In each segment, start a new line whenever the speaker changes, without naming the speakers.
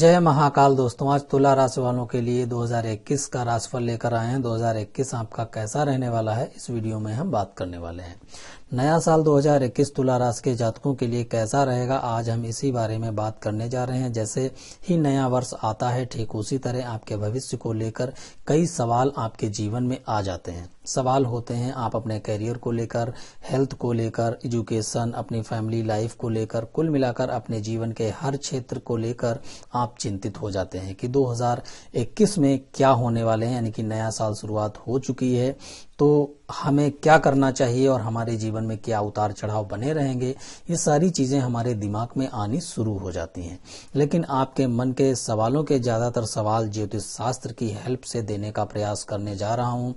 जय महाकाल दोस्तों आज तुला राशि वालों के लिए 2021 का राशिफल लेकर आए हैं 2021 आपका कैसा रहने वाला है इस वीडियो में हम बात करने वाले हैं नया साल 2021 तुला राशि के जातकों के लिए कैसा रहेगा आज हम इसी बारे में बात करने जा रहे हैं जैसे ही नया वर्ष आता है ठीक उसी तरह आपके भविष्य को लेकर कई सवाल आपके जीवन में आ जाते हैं सवाल होते हैं आप अपने करियर को लेकर हेल्थ को लेकर एजुकेशन अपनी फैमिली लाइफ को लेकर कुल मिलाकर अपने जीवन के हर क्षेत्र को लेकर आप चिंतित हो जाते हैं कि 2021 में क्या होने वाले हैं यानी कि नया साल शुरुआत हो चुकी है तो हमें क्या करना चाहिए और हमारे जीवन में क्या उतार चढ़ाव बने रहेंगे ये सारी चीज़ें हमारे दिमाग में आनी शुरू हो जाती हैं लेकिन आपके मन के सवालों के ज़्यादातर सवाल ज्योतिष शास्त्र की हेल्प से देने का प्रयास करने जा रहा हूँ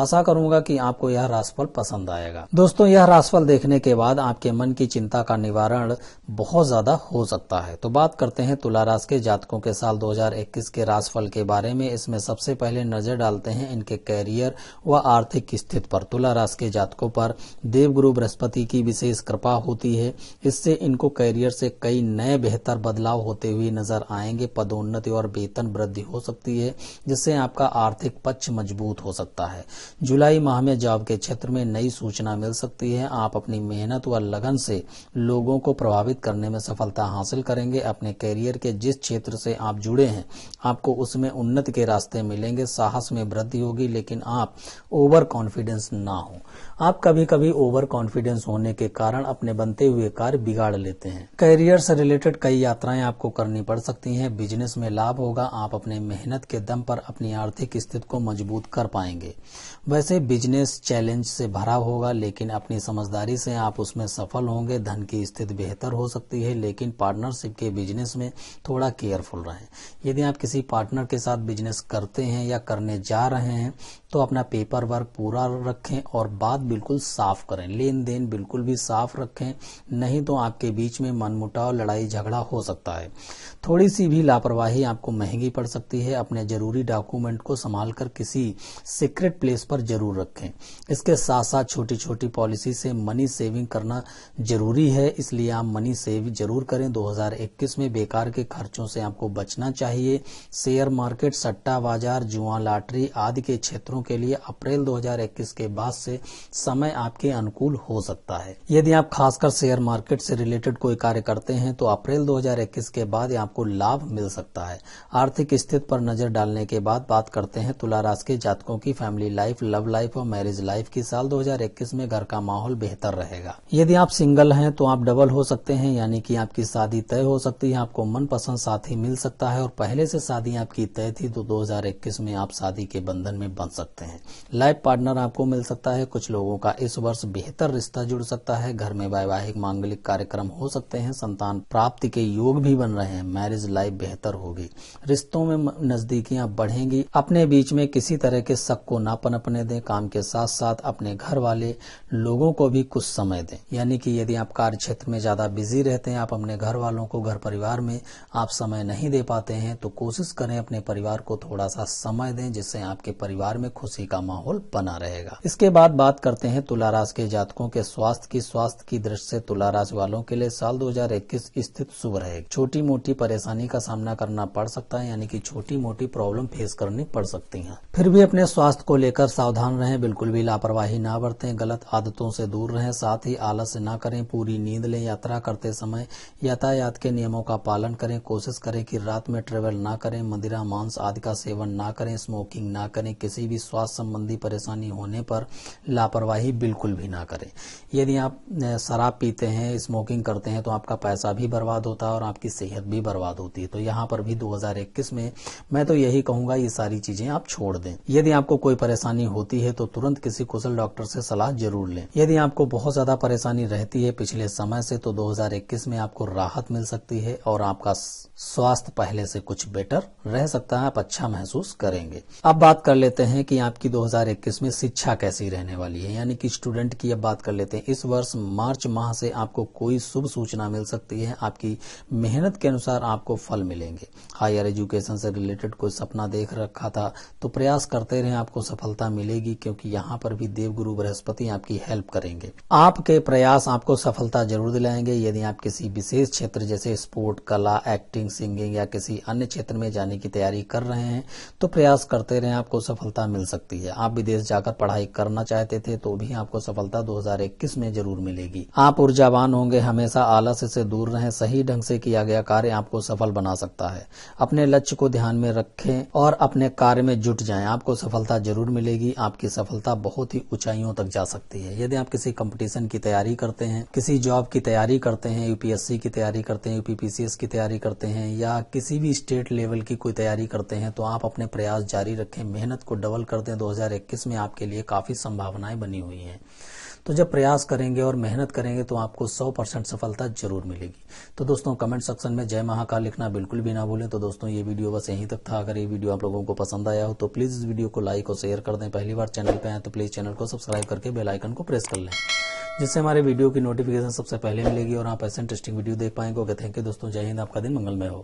आशा करूंगा कि आपको यह राशफल पसंद आएगा दोस्तों यह राशफल देखने के बाद आपके मन की चिंता का निवारण बहुत ज़्यादा हो सकता है तो बात करते हैं तुला राशि के जातकों के साल 2021 के राशफल के बारे में इसमें सबसे पहले नजर डालते हैं इनके कैरियर व आर्थिक नासिक स्थित पर तुला राशि के जातकों पर गुरु बृहस्पति की विशेष कृपा होती है इससे इनको कैरियर से कई नए बेहतर बदलाव होते हुए नजर आएंगे पदोन्नति और वेतन वृद्धि हो सकती है जिससे आपका आर्थिक पक्ष मजबूत हो सकता है जुलाई माह में जॉब के क्षेत्र में नई सूचना मिल सकती है आप अपनी मेहनत व लगन से लोगों को प्रभावित करने में सफलता हासिल करेंगे अपने कैरियर के जिस क्षेत्र से आप जुड़े हैं आपको उसमें उन्नति के रास्ते मिलेंगे साहस में वृद्धि होगी लेकिन आप ओवर कॉन्फिडेंस ना हो आप कभी कभी ओवर कॉन्फिडेंस होने के कारण अपने बनते हुए कार्य बिगाड़ लेते हैं करियर से रिलेटेड कई यात्राएं आपको करनी पड़ सकती हैं बिजनेस में लाभ होगा आप अपने मेहनत के दम पर अपनी आर्थिक स्थिति को मजबूत कर पाएंगे वैसे बिजनेस चैलेंज से भरा होगा लेकिन अपनी समझदारी से आप उसमें सफल होंगे धन की स्थिति बेहतर हो सकती है लेकिन पार्टनरशिप के बिजनेस में थोड़ा केयरफुल रहें यदि आप किसी पार्टनर के साथ बिजनेस करते हैं या करने जा रहे हैं तो अपना पेपर वर्क पूरा रखें और बात बिल्कुल साफ करें लेन देन बिल्कुल भी साफ रखें नहीं तो आपके बीच में मनमुटाव लड़ाई झगड़ा हो सकता है थोड़ी सी भी लापरवाही आपको महंगी पड़ सकती है अपने जरूरी डॉक्यूमेंट को संभाल कर किसी सीक्रेट प्लेस पर जरूर रखें इसके साथ साथ छोटी छोटी पॉलिसी से मनी सेविंग करना जरूरी है इसलिए आप मनी सेव जरूर करें 2021 में बेकार के खर्चों से आपको बचना चाहिए शेयर मार्केट सट्टा बाजार जुआ लॉटरी आदि के क्षेत्रों के लिए अप्रैल दो 2021 के बाद से समय आपके अनुकूल हो सकता है यदि आप खासकर शेयर मार्केट से रिलेटेड कोई कार्य करते हैं तो अप्रैल 2021 के बाद आपको लाभ मिल सकता है आर्थिक स्थिति पर नजर डालने के बाद बात करते हैं तुला राशि के जातकों की फैमिली लाइफ लव लाइफ और मैरिज लाइफ की साल 2021 में घर का माहौल बेहतर रहेगा यदि आप सिंगल हैं तो आप डबल हो सकते हैं यानी कि आपकी शादी तय हो सकती है आपको मनपसंद साथी मिल सकता है और पहले से शादी आपकी तय थी तो 2021 में आप शादी के बंधन में बन सकते हैं लाइफ पार्टनर आपको मिल सकता है कुछ लोगों का इस वर्ष बेहतर रिश्ता जुड़ सकता है घर में वैवाहिक मांगलिक कार्यक्रम हो सकते हैं संतान प्राप्ति के योग भी बन रहे हैं मैरिज लाइफ बेहतर होगी रिश्तों में नजदीकियां बढ़ेंगी अपने बीच में किसी तरह के शक को ना पनपने दें काम के साथ साथ अपने घर वाले लोगों को भी कुछ समय दें यानी कि यदि आप कार्य क्षेत्र में ज्यादा बिजी रहते हैं आप अपने घर वालों को घर परिवार में आप समय नहीं दे पाते हैं तो कोशिश करें अपने परिवार को थोड़ा सा समय दें जिससे आपके परिवार में खुशी का माहौल बन बना रहेगा इसके बाद बात करते हैं तुला राशि के जातकों के स्वास्थ्य की स्वास्थ्य की दृष्टि से तुला राशि वालों के लिए साल 2021 स्थिति शुभ रहेगी छोटी मोटी परेशानी का सामना करना पड़ सकता है यानी कि छोटी मोटी प्रॉब्लम फेस करनी पड़ सकती है फिर भी अपने स्वास्थ्य को लेकर सावधान रहें बिल्कुल भी लापरवाही न बरते गलत आदतों से दूर रहें साथ ही आलस न करें पूरी नींद लें यात्रा करते समय यातायात के नियमों का पालन करें कोशिश करें कि रात में ट्रेवल ना करें मदिरा मांस आदि का सेवन ना करें स्मोकिंग ना करें किसी भी स्वास्थ्य संबंधी परेशानी परेशानी होने पर लापरवाही बिल्कुल भी ना करें यदि आप शराब पीते हैं स्मोकिंग करते हैं तो आपका पैसा भी बर्बाद होता है और आपकी सेहत भी बर्बाद होती है तो यहाँ पर भी 2021 में मैं तो यही कहूंगा ये सारी चीजें आप छोड़ दें यदि आपको कोई परेशानी होती है तो तुरंत किसी कुशल डॉक्टर से सलाह जरूर लें यदि आपको बहुत ज्यादा परेशानी रहती है पिछले समय से तो दो में आपको राहत मिल सकती है और आपका स्वास्थ्य पहले से कुछ बेटर रह सकता है आप अच्छा महसूस करेंगे अब बात कर लेते हैं कि आपकी 2021 इसमें शिक्षा कैसी रहने वाली है यानी कि स्टूडेंट की अब बात कर लेते हैं इस वर्ष मार्च माह से आपको कोई शुभ सूचना मिल सकती है आपकी मेहनत के अनुसार आपको फल मिलेंगे हायर एजुकेशन से रिलेटेड कोई सपना देख रखा था तो प्रयास करते रहे आपको सफलता मिलेगी क्योंकि यहाँ पर भी देवगुरु बृहस्पति आपकी हेल्प करेंगे आपके प्रयास आपको सफलता जरूर दिलाएंगे यदि आप किसी विशेष क्षेत्र जैसे स्पोर्ट कला एक्टिंग सिंगिंग या किसी अन्य क्षेत्र में जाने की तैयारी कर रहे हैं तो प्रयास करते रहे आपको सफलता मिल सकती है आप विदेश जाकर पढ़ाई करना चाहते थे तो भी आपको सफलता 2021 में जरूर मिलेगी आप ऊर्जावान होंगे हमेशा आलस से दूर रहें सही ढंग से किया गया कार्य आपको सफल बना सकता है अपने लक्ष्य को ध्यान में रखें और अपने कार्य में जुट जाएं आपको सफलता जरूर मिलेगी आपकी सफलता बहुत ही ऊंचाइयों तक जा सकती है यदि आप किसी कम्पिटिशन की तैयारी करते हैं किसी जॉब की तैयारी करते हैं यूपीएससी की तैयारी करते हैं यूपीपीसीएस की तैयारी करते हैं या किसी भी स्टेट लेवल की कोई तैयारी करते हैं तो आप अपने प्रयास जारी रखें मेहनत को डबल कर दें 2021 में आपके लिए काफ़ी संभावनाएं बनी हुई हैं तो जब प्रयास करेंगे और मेहनत करेंगे तो आपको 100 परसेंट सफलता जरूर मिलेगी तो दोस्तों कमेंट सेक्शन में जय महाकाल लिखना बिल्कुल भी ना भूलें तो दोस्तों ये वीडियो बस यहीं तक था अगर ये वीडियो आप लोगों को पसंद आया हो तो प्लीज़ इस वीडियो को लाइक और शेयर कर दें पहली बार चैनल पर आए तो प्लीज़ चैनल को सब्सक्राइब करके बेलाइकन को प्रेस कर लें जिससे हमारे वीडियो की नोटिफिकेशन सबसे पहले मिलेगी और आप ऐसे इंटरेस्टिंग वीडियो देख पाएंगे ओके थैंक यू दोस्तों जय हिंद आपका दिन मंगलमय हो